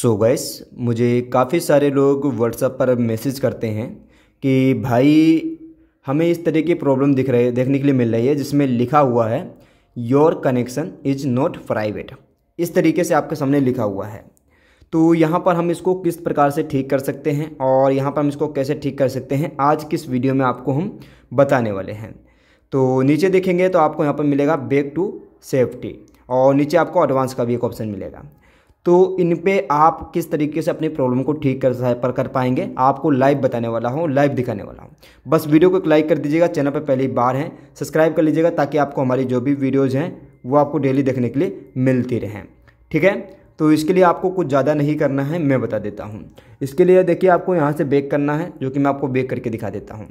सो so gas मुझे काफ़ी सारे लोग व्हाट्सअप पर मैसेज करते हैं कि भाई हमें इस तरह की प्रॉब्लम दिख रही है देखने के लिए मिल रही है जिसमें लिखा हुआ है your connection is not private इस तरीके से आपके सामने लिखा हुआ है तो यहाँ पर हम इसको किस प्रकार से ठीक कर सकते हैं और यहाँ पर हम इसको कैसे ठीक कर सकते हैं आज किस वीडियो में आपको हम बताने वाले हैं तो नीचे देखेंगे तो आपको यहाँ पर मिलेगा बैक टू सेफ्टी और नीचे आपको एडवांस का भी एक ऑप्शन मिलेगा तो इन पर आप किस तरीके से अपनी प्रॉब्लम को ठीक कर पर कर पाएंगे आपको लाइव बताने वाला हूँ लाइव दिखाने वाला हूँ बस वीडियो को एक लाइक कर दीजिएगा चैनल पर पहली बार हैं सब्सक्राइब कर लीजिएगा ताकि आपको हमारी जो भी वीडियोज़ हैं वो आपको डेली देखने के लिए मिलती रहें ठीक है तो इसके लिए आपको कुछ ज़्यादा नहीं करना है मैं बता देता हूँ इसके लिए देखिए आपको यहाँ से बेक करना है जो कि मैं आपको बेक करके दिखा देता हूँ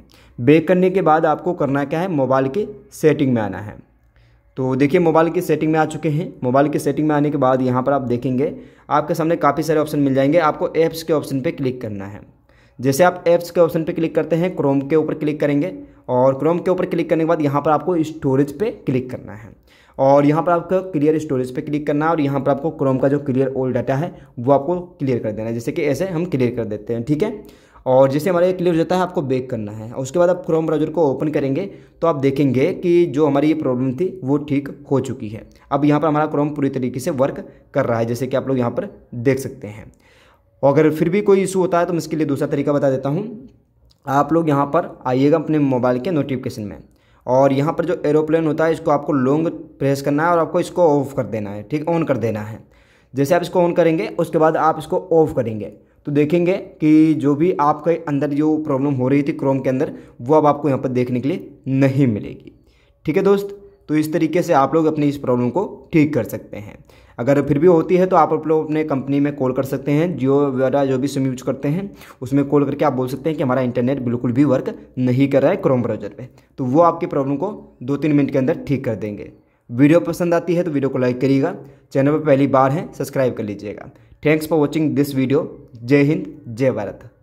बेक करने के बाद आपको करना क्या है मोबाइल की सेटिंग में आना है तो देखिए मोबाइल की सेटिंग में आ चुके हैं मोबाइल की सेटिंग में आने के बाद यहाँ पर आप देखेंगे आपके सामने काफ़ी सारे ऑप्शन मिल जाएंगे आपको ऐप्स के ऑप्शन पर क्लिक करना है जैसे आप ऐप्स के ऑप्शन पर क्लिक करते हैं क्रोम के ऊपर क्लिक करेंगे और क्रोम के ऊपर क्लिक करने के बाद यहाँ पर आपको स्टोरेज पे क्लिक करना है और यहाँ पर आपको क्लियर स्टोरेज पे क्लिक करना है और यहाँ पर आपको क्रोम का जो क्लियर ओल्ड डाटा है वो आपको क्लियर कर देना है जैसे कि ऐसे हम क्लियर कर देते हैं ठीक है और जैसे हमारा ये क्लियर हो जाता है आपको बेक करना है उसके बाद आप क्रोम ब्राउजर को ओपन करेंगे तो आप देखेंगे कि जो हमारी ये प्रॉब्लम थी वो ठीक हो चुकी है अब यहाँ पर हमारा क्रोम पूरी तरीके से वर्क कर रहा है जैसे कि आप लोग यहाँ पर देख सकते हैं और अगर फिर भी कोई इशू होता है तो मैं इसके लिए दूसरा तरीका बता देता हूँ आप लोग यहाँ पर आइएगा अपने मोबाइल के नोटिफिकेशन में और यहाँ पर जो एरोप्लेन होता है इसको आपको लॉन्ग प्रेस करना है और आपको इसको ऑफ कर देना है ठीक ऑन कर देना है जैसे आप इसको ऑन करेंगे उसके बाद आप इसको ऑफ करेंगे तो देखेंगे कि जो भी आपके अंदर जो प्रॉब्लम हो रही थी क्रोम के अंदर वो अब आपको यहाँ पर देखने के लिए नहीं मिलेगी ठीक है दोस्त तो इस तरीके से आप लोग अपनी इस प्रॉब्लम को ठीक कर सकते हैं अगर फिर भी होती है तो आप लोग अपने कंपनी में कॉल कर सकते हैं जियो वगैरह जो भी सिम यूज करते हैं उसमें कॉल करके आप बोल सकते हैं कि हमारा इंटरनेट बिल्कुल भी वर्क नहीं कर रहा है क्रोम ब्राउजर पे तो वो आपकी प्रॉब्लम को दो तीन मिनट के अंदर ठीक कर देंगे वीडियो पसंद आती है तो वीडियो को लाइक करिएगा चैनल पर पहली बार है सब्सक्राइब कर लीजिएगा thanks for watching this video जय हिंद जय भारत